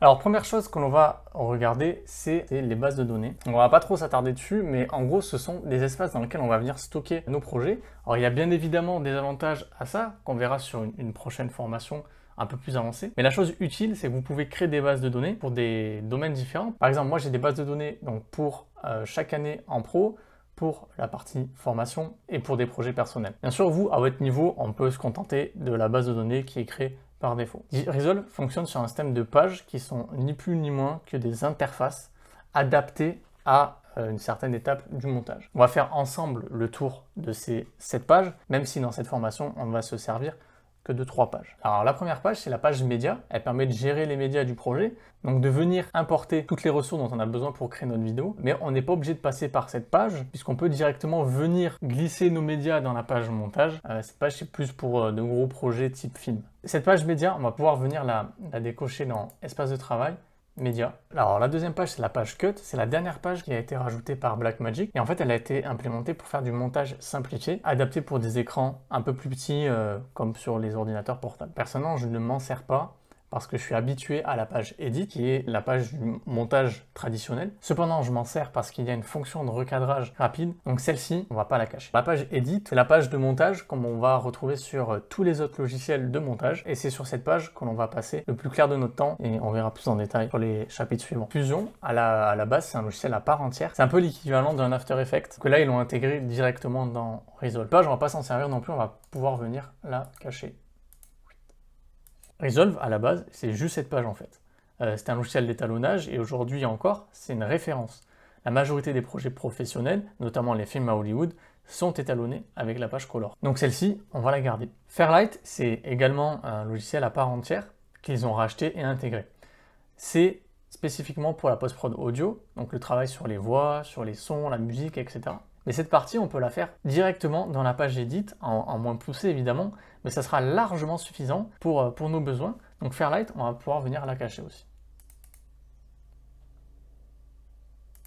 Alors première chose que l'on va regarder, c'est les bases de données. On va pas trop s'attarder dessus, mais en gros, ce sont des espaces dans lesquels on va venir stocker nos projets. Alors il y a bien évidemment des avantages à ça, qu'on verra sur une, prochaine formation un peu plus avancée. Mais la chose utile, c'est que vous pouvez créer des bases de données pour des domaines différents. Par exemple, moi j'ai des bases de données donc pour euh, chaque année en pro, pour la partie formation et pour des projets personnels. Bien sûr, vous, à votre niveau, on peut se contenter de la base de données qui est créée par défaut. Resolve fonctionne sur un système de pages qui sont ni plus ni moins que des interfaces adaptées à euh, une certaine étape du montage. On va faire ensemble le tour de ces sept pages, même si dans cette formation, on va se servir de trois pages. Alors la première page, c'est la page média. Elle permet de gérer les médias du projet, donc de venir importer toutes les ressources dont on a besoin pour créer notre vidéo. Mais on n'est pas obligé de passer par cette page, puisqu'on peut directement venir glisser nos médias dans la page montage. Euh, cette page, c'est plus pour euh, de gros projets type film. Cette page média on va pouvoir venir la décocher dans espace de travail alors la deuxième page, c'est la page cut, c'est la dernière page qui a été rajoutée par Blackmagic, et en fait elle a été implémentée pour faire du montage simplifié, adapté pour des écrans un peu plus petits euh, comme sur les ordinateurs portables. Personnellement, je ne m'en sers pas, parce que je suis habitué à la page Edit, qui est la page du montage traditionnel. Cependant, je m'en sers parce qu'il y a une fonction de recadrage rapide, donc celle-ci, on va pas la cacher. La page Edit, c'est la page de montage comme on va retrouver sur euh, tous les autres logiciels de montage, et c'est sur cette page que l'on va passer le plus clair de notre temps, et on verra plus en détail pour les chapitres suivants. Fusion, à la, base, c'est un logiciel à part entière, c'est un peu l'équivalent d'un After Effects, que là, ils l'ont intégré directement dans Resolve. Page, on va pas s'en servir non plus, on va pouvoir venir la cacher Resolve, à la base, c'est juste cette page en fait. Euh, c'est un logiciel d'étalonnage et aujourd'hui encore, c'est une référence. La majorité des projets professionnels, notamment les films à Hollywood, sont étalonnés avec la page Color. Donc celle-ci, on va la garder. Fairlight, c'est également un logiciel à part entière qu'ils ont racheté et intégré. C'est spécifiquement pour la post-prod audio, donc le travail sur les voix, sur les sons, la musique, etc. Et cette partie, on peut la faire directement dans la page Edit, en, moins poussé évidemment, mais ça sera largement suffisant pour, euh, pour nos besoins. Donc Fairlight, on va pouvoir venir la cacher aussi.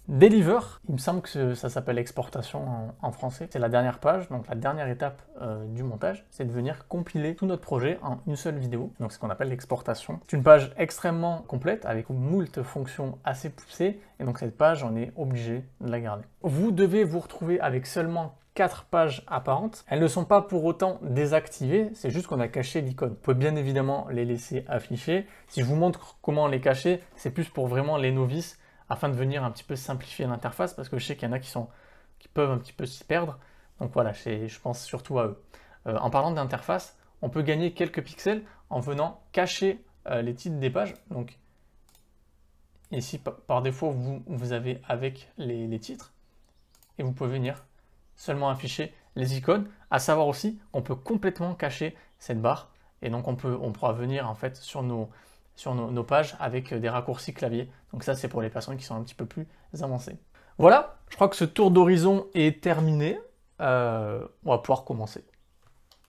Deliver, il me semble que ça s'appelle exportation en, français. C'est la dernière page, donc la dernière étape euh, du montage, c'est de venir compiler tout notre projet en une seule vidéo. Donc ce qu'on appelle l'exportation. C'est une page extrêmement complète avec moult fonctions assez poussées. Et donc cette page, on est obligé de la garder. Vous devez vous retrouver avec seulement quatre pages apparentes. Elles ne sont pas pour autant désactivées, c'est juste qu'on a caché l'icône. Vous pouvez bien évidemment les laisser afficher. Si je vous montre comment les cacher, c'est plus pour vraiment les novices afin de venir un petit peu simplifier l'interface, parce que je sais qu'il y en a qui, sont, qui peuvent un petit peu s'y perdre. Donc voilà, je pense surtout à eux. Euh, en parlant d'interface, on peut gagner quelques pixels en venant cacher euh, les titres des pages. Donc ici, par défaut, vous, vous avez avec les, titres. Et vous pouvez venir seulement afficher les icônes, à savoir aussi qu'on peut complètement cacher cette barre. Et donc on, peut, on pourra venir en fait sur nos, sur nos, pages avec euh, des raccourcis clavier. Donc ça, c'est pour les personnes qui sont un petit peu plus avancées. Voilà, je crois que ce tour d'horizon est terminé. Euh, on va pouvoir commencer.